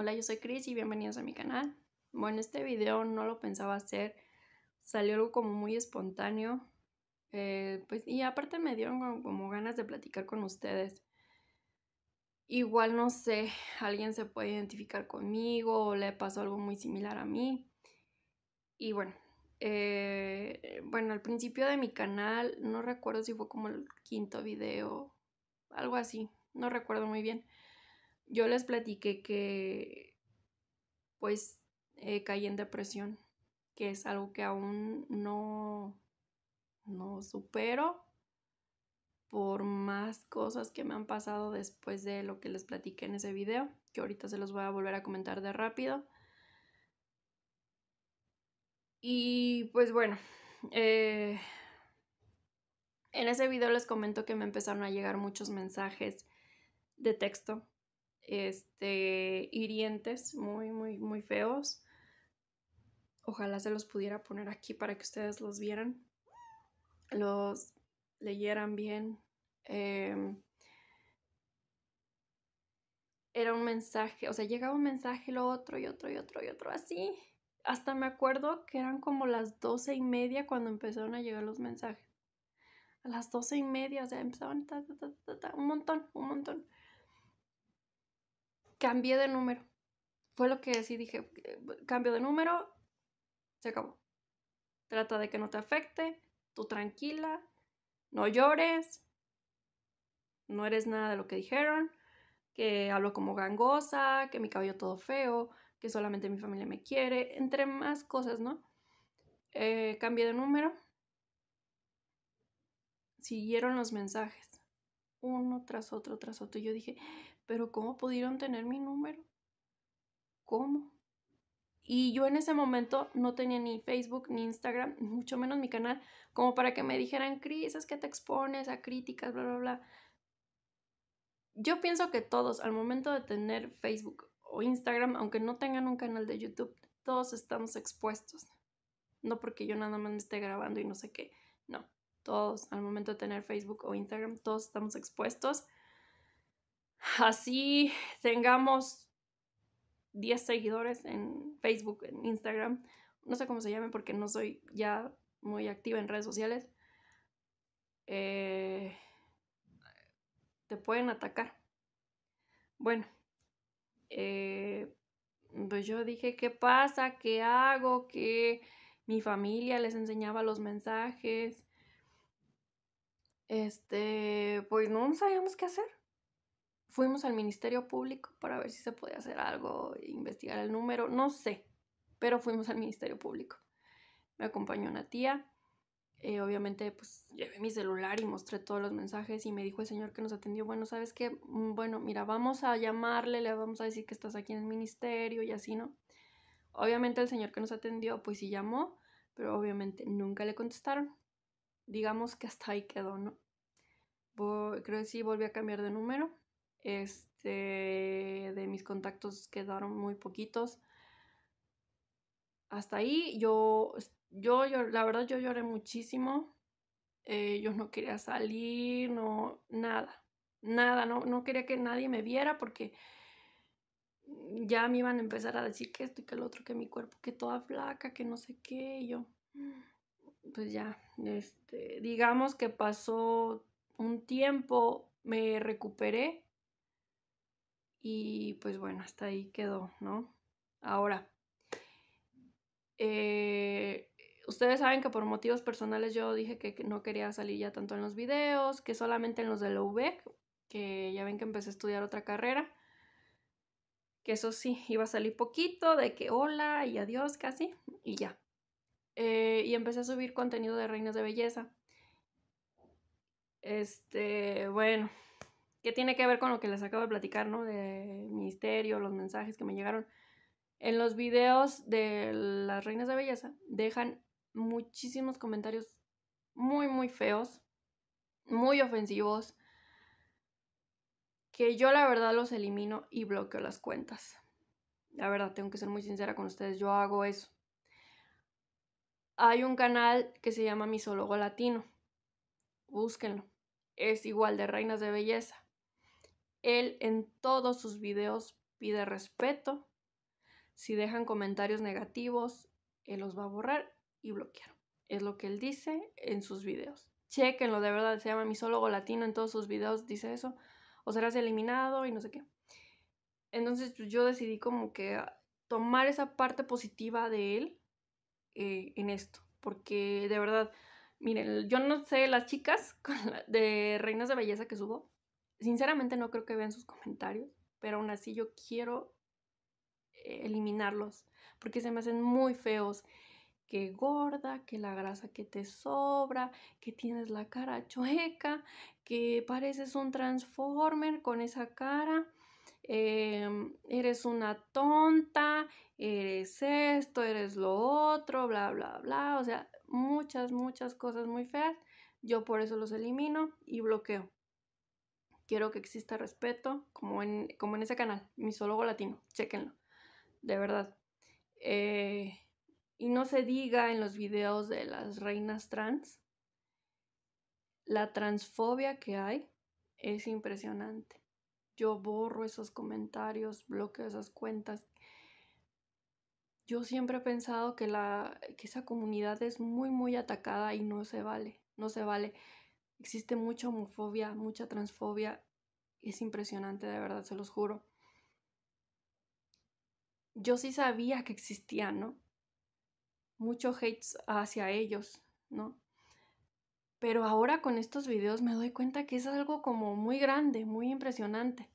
Hola, yo soy Chris y bienvenidos a mi canal. Bueno, este video no lo pensaba hacer, salió algo como muy espontáneo. Eh, pues, y aparte me dieron como, ganas de platicar con ustedes. Igual no sé, alguien se puede identificar conmigo o le pasó algo muy similar a mí. Y bueno, eh, bueno, al principio de mi canal, no recuerdo si fue como el quinto video, algo así, no recuerdo muy bien yo les platiqué que pues eh, caí en depresión, que es algo que aún no, no supero por más cosas que me han pasado después de lo que les platiqué en ese video, que ahorita se los voy a volver a comentar de rápido. Y pues bueno, eh, en ese video les comento que me empezaron a llegar muchos mensajes de texto este, hirientes, muy, muy, muy feos. Ojalá se los pudiera poner aquí para que ustedes los vieran, los leyeran bien. Em, era un mensaje, o sea, llegaba un mensaje, lo otro y otro y otro y otro, así. Hasta me acuerdo que eran como las doce y media cuando empezaron a llegar los mensajes. A las doce y media, o sea, empezaban un montón, un montón cambié de número. Fue lo que sí dije, eh, cambio de número, se acabó. Trata de que no te afecte, tú tranquila, no llores, no eres nada de lo que dijeron, que hablo como gangosa, que mi cabello todo feo, que solamente mi familia me quiere, entre más cosas, ¿no? Eh, cambié de número. Siguieron los mensajes, uno tras otro, tras otro. Y yo dije, pero ¿cómo pudieron tener mi número? ¿Cómo? Y yo en ese momento no tenía ni Facebook, ni Instagram, mucho menos mi canal, como para que me dijeran, Cris, es que te expones a críticas, bla, bla, bla. Yo pienso que todos, al momento de tener Facebook o Instagram, aunque no tengan un canal de YouTube, todos estamos expuestos. No porque yo nada más me esté grabando y no sé qué. No, todos, al momento de tener Facebook o Instagram, todos estamos expuestos así tengamos 10 seguidores en Facebook, en Instagram, no sé cómo se llame porque no soy ya muy activa en redes sociales, eh, te pueden atacar. Bueno, eh, pues yo dije, ¿qué pasa? ¿Qué hago? Que mi familia les enseñaba los mensajes. Este, pues no sabíamos qué hacer Fuimos al Ministerio Público para ver si se podía hacer algo, investigar el número, no sé, pero fuimos al Ministerio Público. Me acompañó una tía, eh, obviamente pues llevé mi celular y mostré todos los mensajes y me dijo el señor que nos atendió, bueno, ¿sabes qué? Mm, bueno, mira, vamos a llamarle, le vamos a decir que estás aquí en el ministerio y así, ¿no? Obviamente el señor que nos atendió pues sí llamó, pero obviamente nunca le contestaron. Digamos que hasta ahí quedó, ¿no? creo que sí volví a cambiar de número este, de mis contactos quedaron muy poquitos. Hasta ahí yo, yo, la verdad yo lloré muchísimo. Eh, yo no quería salir, no, nada, nada, no, no quería que nadie me viera porque ya me iban a empezar a decir que esto y que el otro, que mi cuerpo, que toda flaca, que no sé qué, yo, mm, pues ya, este, digamos que pasó un tiempo, me recuperé, y pues bueno, hasta ahí quedó, ¿no? Ahora, eh, ustedes saben que por motivos personales yo dije que no quería salir ya tanto en los videos, que solamente en los de low que ya ven que empecé a estudiar otra carrera, que eso sí, iba a salir poquito, de que hola y adiós casi, y ya. Eh, y empecé a subir contenido de reinas de belleza. Este, bueno, que tiene que ver con lo que les acabo de platicar, ¿no? De misterio, los mensajes que me llegaron. En los videos de las reinas de belleza dejan muchísimos comentarios muy, muy feos, muy ofensivos, que yo la verdad los elimino y bloqueo las cuentas. La verdad, tengo que ser muy sincera con ustedes, yo hago eso. Hay un canal que se llama Misólogo Latino. Búsquenlo. Es igual de Reinas de Belleza. Él en todos sus videos pide respeto. Si dejan comentarios negativos, él los va a borrar y bloquear. Es lo que él dice en sus videos. Chequenlo, de verdad, se llama misólogo latino en todos sus videos, dice eso. O serás eliminado y no sé qué. Entonces pues, yo decidí como que tomar esa parte positiva de él eh, en esto. Porque de verdad, miren, yo no sé las chicas de Reinas de Belleza que subo, Sinceramente no creo que vean sus comentarios, pero aún así yo quiero eh, eliminarlos porque se me hacen muy feos. Que gorda, que la grasa que te sobra, que tienes la cara chueca, que pareces un transformer con esa cara. Em, eres una tonta, eres esto, eres lo otro, bla, bla, bla. O sea, muchas, muchas cosas muy feas. Yo por eso los elimino y bloqueo. Quiero que exista respeto, como en, como en ese canal, Misólogo Latino, chéquenlo, de verdad. Eh, y no se diga en los videos de las reinas trans, la transfobia que hay es impresionante. Yo borro esos comentarios, bloqueo esas cuentas. Yo siempre he pensado que, la, que esa comunidad es muy, muy atacada y no se vale, no se vale. Existe mucha homofobia, mucha transfobia. Es impresionante, de verdad, se los juro. Yo sí sabía que existía, ¿no? Mucho hate hacia ellos, ¿no? Pero ahora con estos videos me doy cuenta que es algo como muy grande, muy impresionante.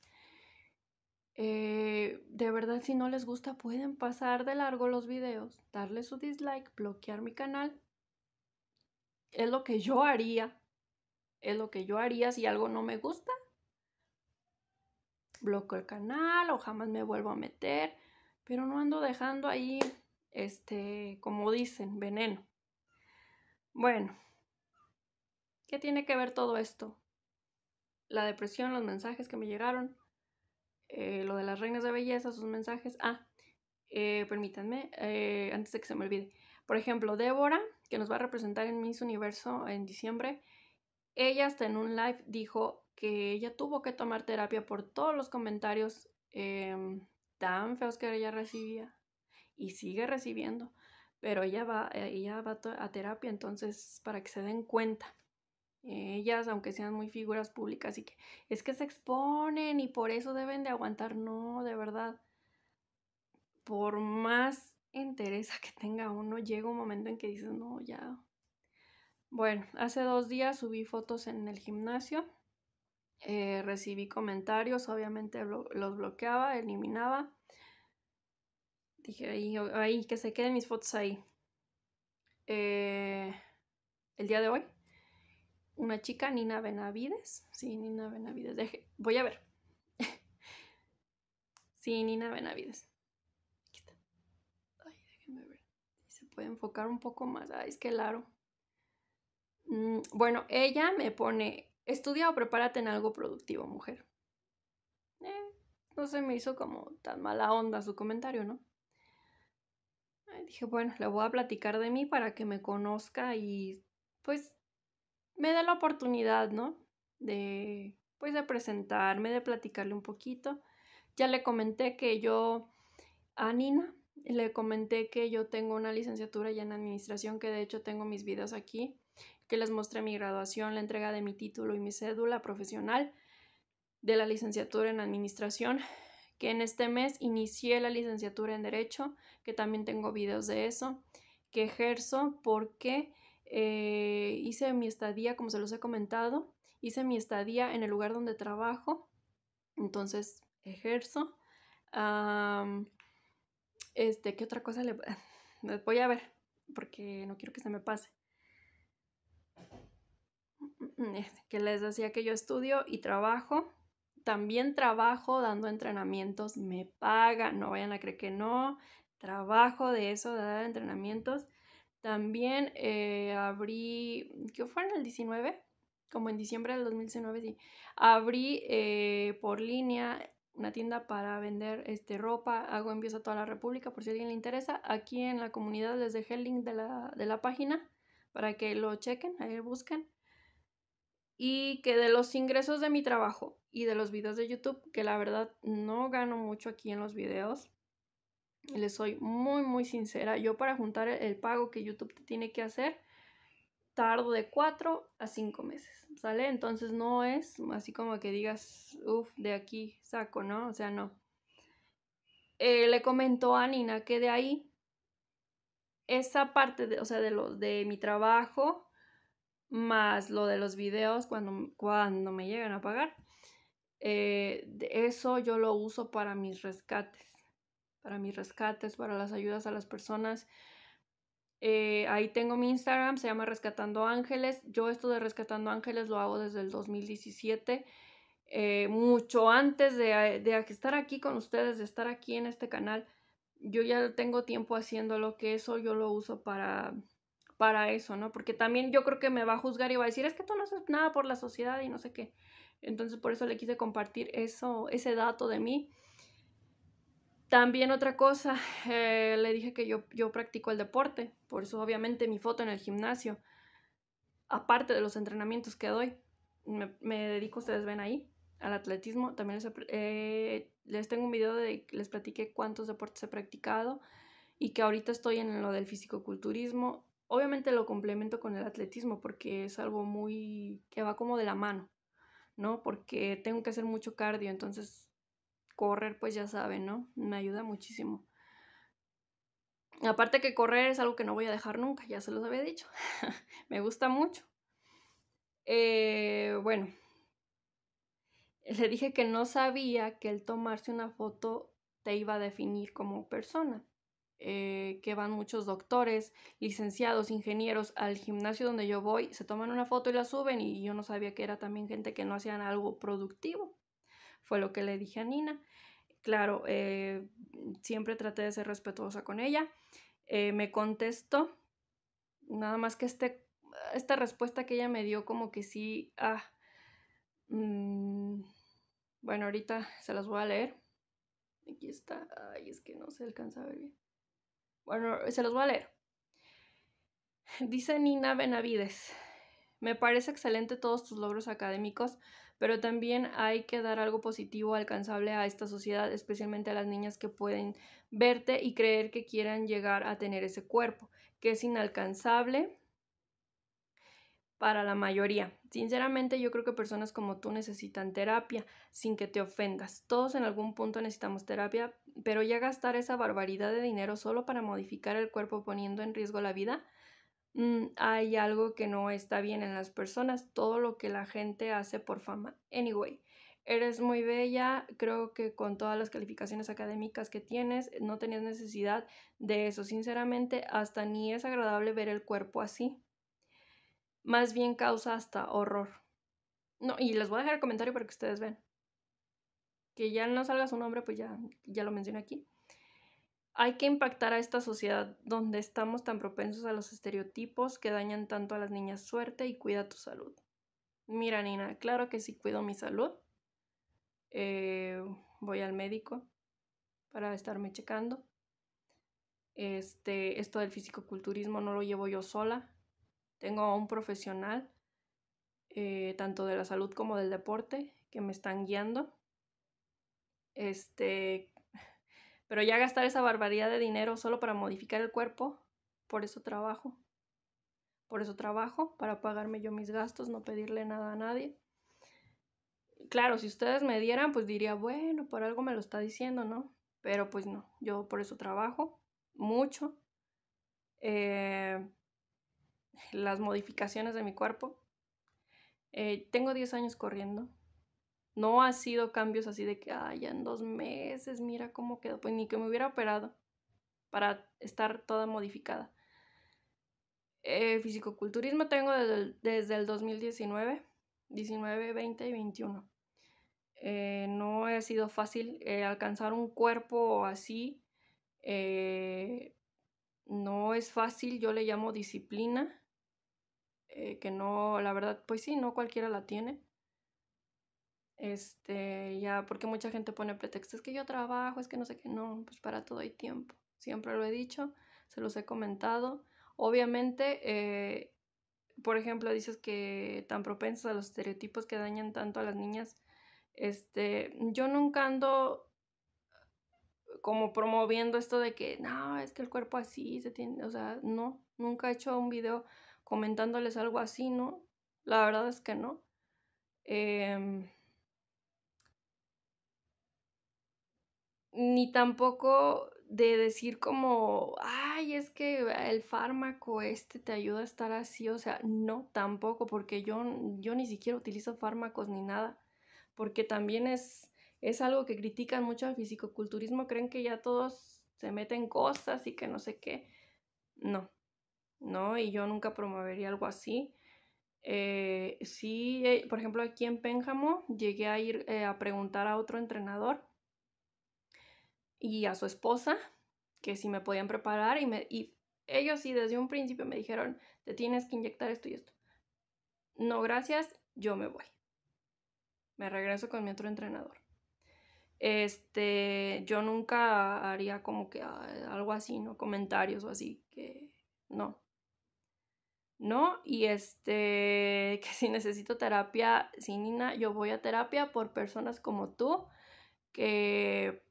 Eh, de verdad, si no les gusta, pueden pasar de largo los videos, darle su dislike, bloquear mi canal. Es lo que yo haría es lo que yo haría si algo no me gusta. Bloco el canal o jamás me vuelvo a meter, pero no ando dejando ahí, este, como dicen, veneno. Bueno, ¿qué tiene que ver todo esto? La depresión, los mensajes que me llegaron, eh, lo de las reinas de belleza, sus mensajes. Ah, eh, permítanme, eh, antes de que se me olvide. Por ejemplo, Débora, que nos va a representar en Miss Universo en diciembre, ella hasta en un live dijo que ella tuvo que tomar terapia por todos los comentarios em, tan feos que ella recibía y sigue recibiendo, pero ella va, eh, va a terapia, entonces para que se den cuenta. Ellas, aunque sean muy figuras públicas, y que es que se exponen y por eso deben de aguantar. No, de verdad. Por más interesa que tenga uno, llega un momento en que dices, no, ya, bueno, hace dos días subí fotos en el gimnasio, eh, recibí comentarios, obviamente los bloqueaba, eliminaba. Dije, ahí, que se queden mis fotos ahí. Eh, el día de hoy, una chica, Nina Benavides, sí, Nina Benavides, Deje, voy a ver. sí, Nina Benavides. Aquí está. Se puede enfocar un poco más. Ay, es que largo. Mm, bueno, ella me pone, estudia o prepárate en algo productivo, mujer. Eh, no se me hizo como tan mala onda su comentario, ¿no? dije, bueno, le voy a platicar de mí para que me conozca y pues me dé la oportunidad, ¿no? De, pues de presentarme, de platicarle un poquito. Ya le comenté que yo, a Nina, le comenté que yo tengo una licenciatura ya en administración, que de hecho tengo mis vidas aquí que les mostré mi graduación, la entrega de mi título y mi cédula profesional de la licenciatura en administración, que en este mes inicié la licenciatura en derecho, que también tengo videos de eso, que ejerzo porque eh, hice mi estadía, como se los he comentado, hice mi estadía en el lugar donde trabajo, entonces ejerzo. este, ¿qué otra cosa le voy a ver? Porque no quiero que se me pase. Mm, mm, este, que les decía que yo estudio y trabajo. También trabajo dando entrenamientos, me pagan, no vayan a creer que no. Trabajo de eso, de dar entrenamientos. También eh, abrí, ¿qué fue en el 19? Como en diciembre del 2019, sí. Abrí eh, por línea una tienda para vender este, ropa, hago envíos a toda la República, por si a alguien le interesa. Aquí en la comunidad les dejé el link de la, de la página para que lo chequen, ahí busquen y que de los ingresos de mi trabajo y de los videos de YouTube, que la verdad no gano mucho aquí en los videos, les soy muy muy sincera, yo para juntar el pago que YouTube te tiene que hacer, tardo de 4 a 5 meses, ¿sale? Entonces no es así como que digas, uff, de aquí saco, ¿no? O sea, no. Eh, le comentó a Nina que de ahí, esa parte, de, o sea, de, los de mi trabajo, más lo de los videos cuando, cuando me llegan a pagar. Eh, eso yo lo uso para mis rescates, para mis rescates, para las ayudas a las personas. Eh, ahí tengo mi Instagram, se llama Rescatando Ángeles. Yo esto de Rescatando Ángeles lo hago desde el 2017, eh, mucho antes de, de estar aquí con ustedes, de estar aquí en este canal. Yo ya tengo tiempo haciendo lo que eso yo lo uso para para eso, ¿no? Porque también yo creo que me va a juzgar y va a decir, es que tú no haces nada por la sociedad y no sé qué. Entonces por eso le quise compartir eso, ese dato de mí. También otra cosa, eh, le dije que yo, yo practico el deporte, por eso obviamente mi foto en el gimnasio, aparte de los entrenamientos que doy, me, dedico, ustedes ven ahí, al atletismo. También eh, les, tengo un video de les platiqué cuántos deportes he practicado y que ahorita estoy en lo del fisicoculturismo obviamente lo complemento con el atletismo porque es algo muy que va como de la mano, ¿no? Porque tengo que hacer mucho cardio, entonces correr pues ya saben, ¿no? Me ayuda muchísimo. Aparte que correr es algo que no voy a dejar nunca, ya se los había dicho. Me gusta mucho. Eh, bueno, le dije que no sabía que el tomarse una foto te iba a definir como persona. Eh, que van muchos doctores, licenciados, ingenieros al gimnasio donde yo voy, se toman una foto y la suben y yo no sabía que era también gente que no hacían algo productivo. Fue lo que le dije a Nina. Claro, eh, siempre traté de ser respetuosa con ella. Eh, me contestó, nada más que este, esta respuesta que ella me dio como que sí, ah, mm, bueno, ahorita se las voy a leer. Aquí está, ay, es que no se alcanza a ver bien. Bueno, se los voy a leer. Dice Nina Benavides, me parece excelente todos tus logros académicos, pero también hay que dar algo positivo alcanzable a esta sociedad, especialmente a las niñas que pueden verte y creer que quieran llegar a tener ese cuerpo, que es inalcanzable para la mayoría. Sinceramente yo creo que personas como tú necesitan terapia sin que te ofendas. Todos en algún punto necesitamos terapia, pero ya gastar esa barbaridad de dinero solo para modificar el cuerpo poniendo en riesgo la vida, mm, hay algo que no está bien en las personas, todo lo que la gente hace por fama. Anyway, eres muy bella, creo que con todas las calificaciones académicas que tienes, no tenías necesidad de eso. Sinceramente, hasta ni es agradable ver el cuerpo así más bien causa hasta horror. No, y les voy a dejar el comentario para que ustedes vean. Que ya no salga su nombre, pues ya, ya lo mencioné aquí. Hay que impactar a esta sociedad donde estamos tan propensos a los estereotipos que dañan tanto a las niñas. Suerte y cuida tu salud. Mira, Nina, claro que sí cuido mi salud. Eh, voy al médico para estarme checando. Este, esto del fisicoculturismo no lo llevo yo sola. Tengo a un profesional, eh, tanto de la salud como del deporte, que me están guiando. Este, pero ya gastar esa barbaridad de dinero solo para modificar el cuerpo, por eso trabajo. Por eso trabajo, para pagarme yo mis gastos, no pedirle nada a nadie. Claro, si ustedes me dieran, pues diría, bueno, por algo me lo está diciendo, ¿no? Pero pues no, yo por eso trabajo mucho. Eh, las modificaciones de mi cuerpo. Eh, tengo 10 años corriendo. No ha sido cambios así de que, Ay, ya en dos meses, mira cómo quedó. Pues ni que me hubiera operado para estar toda modificada. Eh, fisicoculturismo tengo desde el, 2019, 19, 20 y 21. Eh, no ha sido fácil alcanzar un cuerpo así. no es fácil, yo le llamo disciplina. Eh, que no, la verdad, pues sí, no cualquiera la tiene. Este, ya, porque mucha gente pone pretextos, es que yo trabajo, es que no sé qué, no, pues para todo hay tiempo. Siempre lo he dicho, se los he comentado. Obviamente, eh, por ejemplo, dices que tan propensos a los estereotipos que dañan tanto a las niñas. Este, yo nunca ando como promoviendo esto de que no, es que el cuerpo así se tiene, o sea, no, nunca he hecho un video comentándoles algo así, ¿no? La verdad es que no. Em, ni tampoco de decir como, ay, es que el fármaco este te ayuda a estar así, o sea, no tampoco, porque yo, yo ni siquiera utilizo fármacos ni nada, porque también es, es algo que critican mucho al fisicoculturismo, creen que ya todos se meten cosas y que no sé qué, no, ¿no? Y yo nunca promovería algo así. Eh, eh, por ejemplo, aquí en Pénjamo llegué a ir eh, a preguntar a otro entrenador y a su esposa que si me podían preparar y, me, ellos sí desde un principio me dijeron, te tienes que inyectar esto y esto. No, gracias, yo me voy. Me regreso con mi otro entrenador. Este, yo nunca haría como que ah, algo así, ¿no? Comentarios o así, que no, ¿no? Y este, que si necesito terapia sin Nina, yo voy a terapia por personas como tú, que,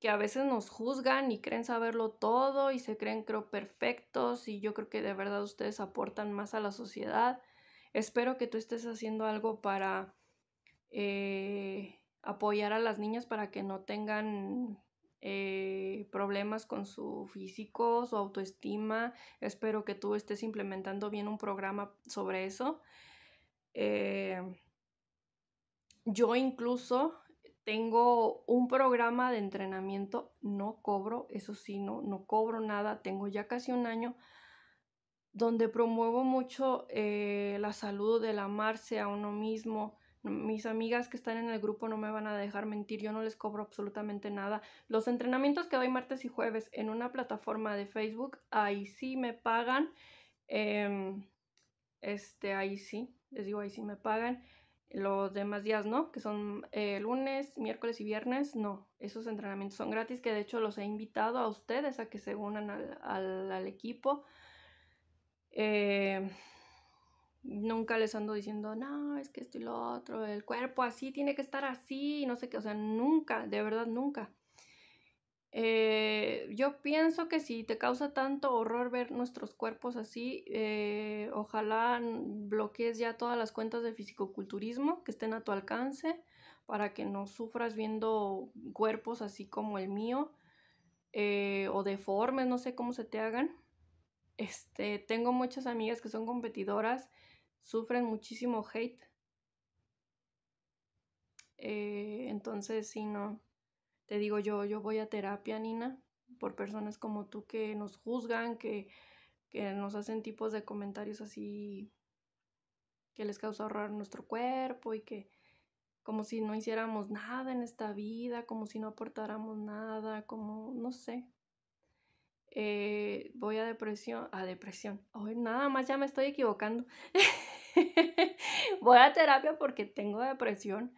que a veces nos juzgan y creen saberlo todo y se creen, creo, perfectos y yo creo que de verdad ustedes aportan más a la sociedad. Espero que tú estés haciendo algo para eh, apoyar a las niñas para que no tengan eh, problemas con su físico, su autoestima. Espero que tú estés implementando bien un programa sobre eso. Eh, yo incluso tengo un programa de entrenamiento, no cobro, eso sí, no, cobro nada, tengo ya casi un año donde promuevo mucho eh, la salud, el amarse a uno mismo, mis amigas que están en el grupo no me van a dejar mentir, yo no les cobro absolutamente nada. Los entrenamientos que doy martes y jueves en una plataforma de Facebook, ahí sí me pagan. Em, este, ahí sí, les digo, ahí sí me pagan. Los demás días no, que son eh, lunes, miércoles y viernes, no. Esos entrenamientos son gratis, que de hecho los he invitado a ustedes a que se unan al, al equipo. Eh, Nunca les ando diciendo, no, es que esto y lo otro, el cuerpo así tiene que estar así, no sé qué, o sea, nunca, de verdad nunca. Eh, yo pienso que si te causa tanto horror ver nuestros cuerpos así, eh, ojalá bloquees ya todas las cuentas de fisicoculturismo que estén a tu alcance para que no sufras viendo cuerpos así como el mío eh, o deformes, no sé cómo se te hagan. Este, tengo muchas amigas que son competidoras sufren muchísimo hate. Eh, entonces, si no, te digo yo, yo voy a terapia, Nina, por personas como tú que nos juzgan, que, que nos hacen tipos de comentarios así que les causa horror nuestro cuerpo y que como si no hiciéramos nada en esta vida, como si no aportáramos nada, como no sé. Eh, voy a depresión, a depresión. nada más ya me estoy equivocando. voy a terapia porque tengo depresión,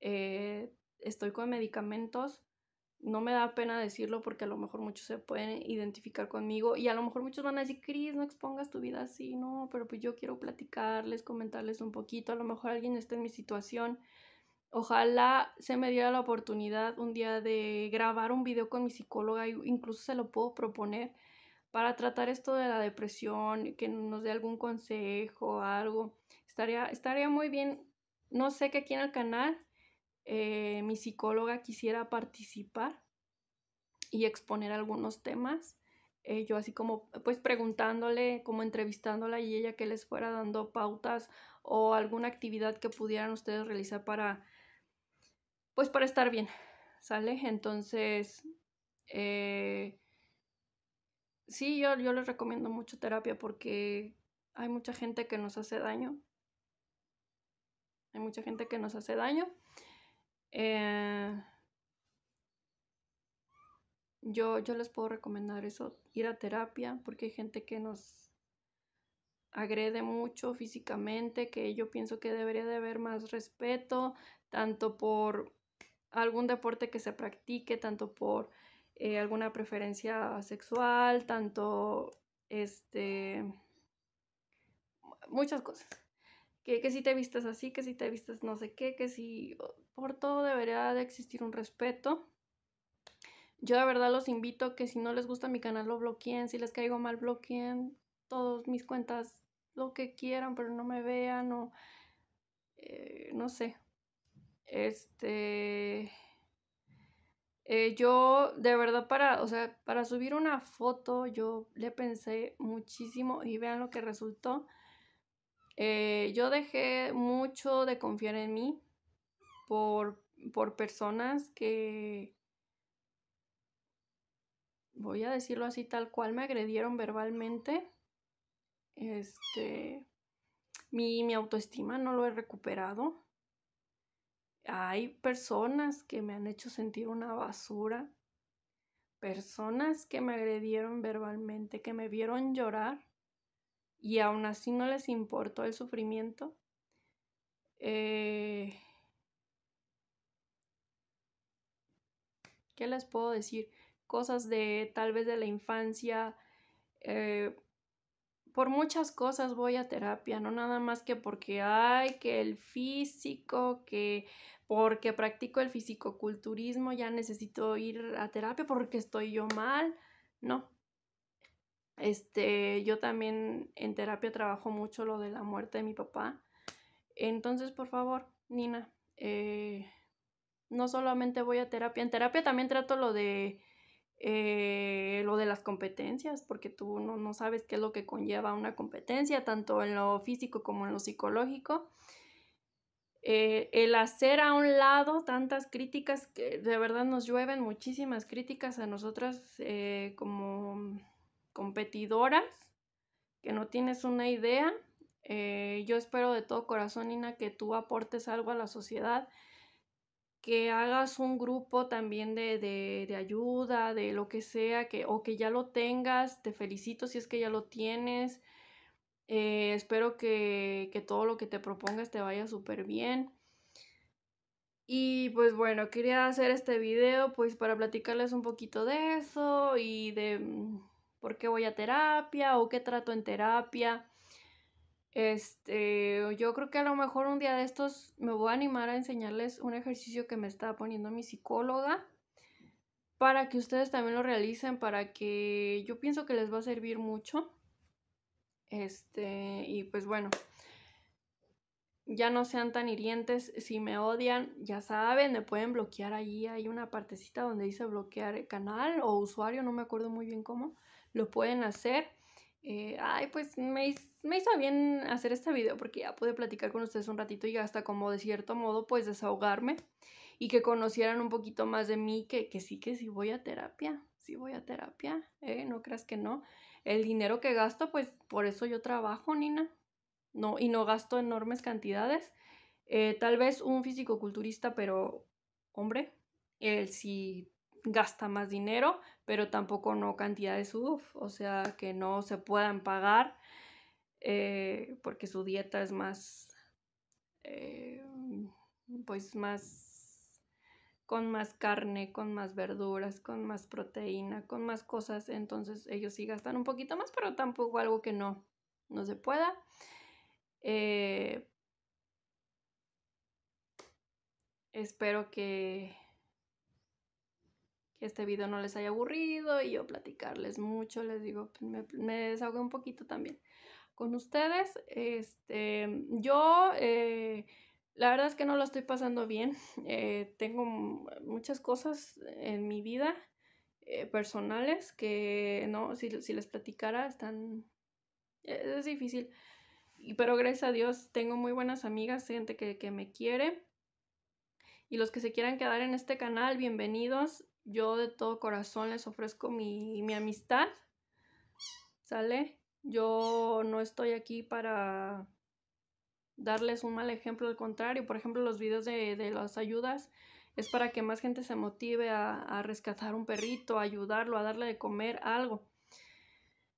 eh, estoy con medicamentos, no me da pena decirlo porque a lo mejor muchos se pueden identificar conmigo y a lo mejor muchos van a decir, Cris, no expongas tu vida así, no, pero pues yo quiero platicarles, comentarles un poquito, a lo mejor alguien está en mi situación. Ojalá se me diera la oportunidad un día de grabar un video con mi psicóloga, incluso se lo puedo proponer para tratar esto de la depresión, que nos dé algún consejo, algo. Estaría, estaría muy bien. No sé que aquí en el canal eh, mi psicóloga quisiera participar y exponer algunos temas. Eh, yo así como pues preguntándole, como entrevistándola y ella que les fuera dando pautas o alguna actividad que pudieran ustedes realizar para pues para estar bien, ¿sale? Entonces, eh, sí, yo, les recomiendo mucho terapia porque hay mucha gente que nos hace daño. Hay mucha gente que nos hace daño. Eh, yo, yo les puedo recomendar eso, ir a terapia, porque hay gente que nos agrede mucho físicamente, que yo pienso que debería de haber más respeto, tanto por algún deporte que se practique, tanto por eh, alguna preferencia sexual, tanto este muchas cosas. Que, si te vistas así, que si te vistas no sé qué, que si por todo debería de existir un respeto. Yo de verdad los invito que si no les gusta mi canal lo bloqueen, si les caigo mal bloqueen todas mis cuentas, lo que quieran, pero no me vean o eh, no sé. Este eh, yo, de verdad, para, o sea, para subir una foto, yo le pensé muchísimo y vean lo que resultó. Eh, yo dejé mucho de confiar en mí por, personas que, voy a decirlo así tal cual, me agredieron verbalmente. Este, mi autoestima no lo he recuperado. Hay personas que me han hecho sentir una basura, personas que me agredieron verbalmente, que me vieron llorar y aún así no les importó el sufrimiento. Eh, ¿Qué les puedo decir? Cosas de tal vez de la infancia. Eh, por muchas cosas voy a terapia, no nada más que porque, ay, que el físico, que porque practico el fisicoculturismo, ya necesito ir a terapia porque estoy yo mal. No. Este, yo también en terapia trabajo mucho lo de la muerte de mi papá. Entonces, por favor, Nina, eh, no solamente voy a terapia, en terapia también trato lo de eh, lo de las competencias, porque tú no, no, sabes qué es lo que conlleva una competencia, tanto en lo físico como en lo psicológico. Eh, el hacer a un lado tantas críticas, que de verdad nos llueven muchísimas críticas a nosotras eh, como competidoras, que no tienes una idea. Eh, yo espero de todo corazón, Ina, que tú aportes algo a la sociedad, que hagas un grupo también de, de, de, ayuda, de lo que sea, que, o que ya lo tengas, te felicito si es que ya lo tienes. Eh, espero que, que todo lo que te propongas te vaya súper bien. Y pues bueno, quería hacer este video pues para platicarles un poquito de eso y de mm, por qué voy a terapia o qué trato en terapia. Este, yo creo que a lo mejor un día de estos me voy a animar a enseñarles un ejercicio que me está poniendo mi psicóloga para que ustedes también lo realicen, para que yo pienso que les va a servir mucho. Este, y pues bueno, ya no sean tan hirientes. Si me odian, ya saben, me pueden bloquear allí. Hay una partecita donde dice bloquear canal o usuario, no me acuerdo muy bien cómo. Lo pueden hacer. Eh, ay, pues me, hizo bien hacer este video porque ya pude platicar con ustedes un ratito y hasta como de cierto modo pues desahogarme y que conocieran un poquito más de mí, que, sí, que sí voy a terapia, sí voy a terapia, eh, no creas que no el dinero que gasto, pues por eso yo trabajo, Nina. No, y no gasto enormes cantidades. Eh, tal vez un físico-culturista, pero hombre, él sí gasta más dinero, pero tampoco no cantidades, uff, o sea, que no se puedan pagar eh, porque su dieta es más, eh, pues más con más carne, con más verduras, con más proteína, con más cosas, entonces ellos sí gastan un poquito más, pero tampoco algo que no, no se pueda. Eh, espero que, que, este video no les haya aburrido y yo platicarles mucho, les digo, me, me desahogué un poquito también con ustedes. Este, yo... Eh, la verdad es que no lo estoy pasando bien. Eh, tengo muchas cosas en mi vida eh, personales que no, si, les platicara, están... Eh, es, difícil. Pero gracias a Dios tengo muy buenas amigas, gente que, me quiere. Y los que se quieran quedar en este canal, bienvenidos. Yo de todo corazón les ofrezco mi, mi amistad. ¿Sale? Yo no estoy aquí para darles un mal ejemplo, al contrario, por ejemplo, los videos de, las ayudas es para que más gente se motive a, rescatar un perrito, a ayudarlo, a darle de comer algo.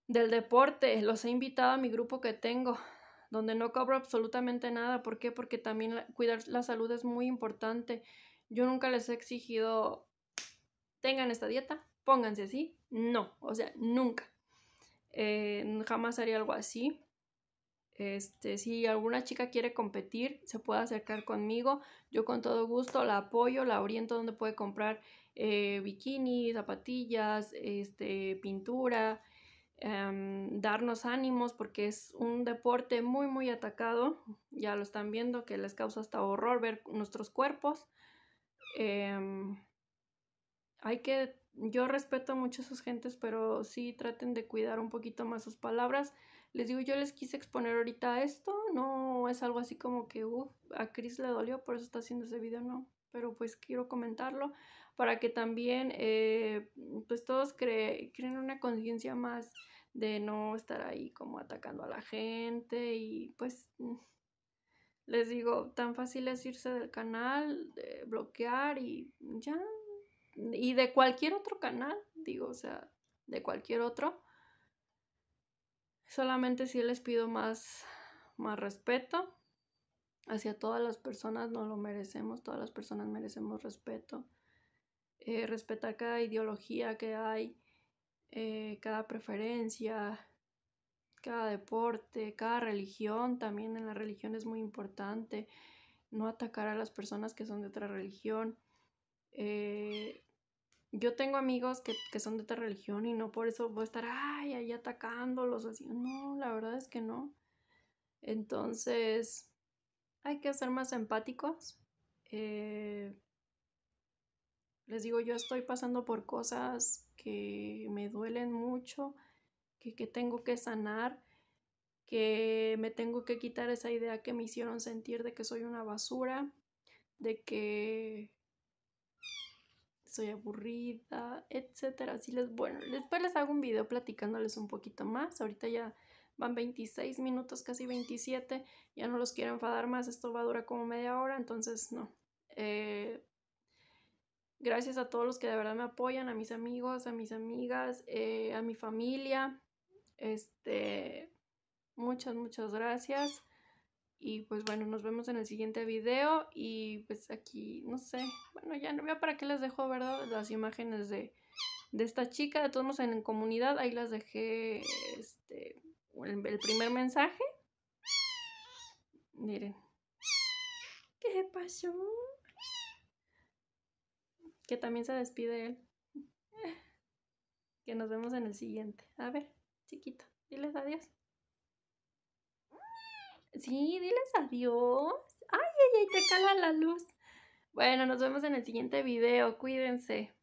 Del deporte, los he invitado a mi grupo que tengo, donde no cobro absolutamente nada. ¿Por qué? Porque también cuidar la salud es muy importante. Yo nunca les he exigido, tengan esta dieta, pónganse así. No, o sea, nunca. Eh, jamás haría algo así. Este, si alguna chica quiere competir, se puede acercar conmigo. Yo con todo gusto la apoyo, la oriento donde puede comprar eh, bikinis, zapatillas, este, pintura, em, darnos ánimos porque es un deporte muy, muy atacado. Ya lo están viendo que les causa hasta horror ver nuestros cuerpos. Em, hay que, yo respeto mucho a sus gentes, pero sí traten de cuidar un poquito más sus palabras. Les digo, yo les quise exponer ahorita esto, no es algo así como que, uff, a Chris le dolió, por eso está haciendo ese video, no. Pero pues quiero comentarlo para que también, eh, pues todos creen una conciencia más de no estar ahí como atacando a la gente y pues mm, les digo, tan fácil es irse del canal, bloquear y ya. Y de cualquier otro canal, digo, o sea, de cualquier otro. Solamente si les pido más, más respeto hacia todas las personas, no lo merecemos, todas las personas merecemos respeto. Eh, respetar cada ideología que hay, eh, cada preferencia, cada deporte, cada religión, también en la religión es muy importante no atacar a las personas que son de otra religión, eh, yo tengo amigos que, son de otra religión y no por eso voy a estar, ay, ahí atacándolos, así. No, la verdad es que no. Entonces, hay que ser más empáticos. Eh, les digo, yo estoy pasando por cosas que me duelen mucho, que, que tengo que sanar, que me tengo que quitar esa idea que me hicieron sentir de que soy una basura, de que soy aburrida, etcétera. Así les, bueno, después les hago un video platicándoles un poquito más. Ahorita ya van 26 minutos, casi 27. Ya no los quiero enfadar más, esto va a durar como media hora, entonces no. Eh, gracias a todos los que de verdad me apoyan, a mis amigos, a mis amigas, eh, a mi familia. Este, muchas, muchas gracias. Y pues bueno, nos vemos en el siguiente video y pues aquí, no sé, bueno, ya no veo para qué les dejo, ¿verdad? Las imágenes de, de esta chica, de todos en comunidad, ahí las dejé este, el, el primer mensaje. Miren. ¿Qué pasó? Que también se despide él. Que nos vemos en el siguiente. A ver, chiquito, diles adiós. Sí, diles adiós. Ay, ay, ay, te cala la luz. Bueno, nos vemos en el siguiente video. Cuídense.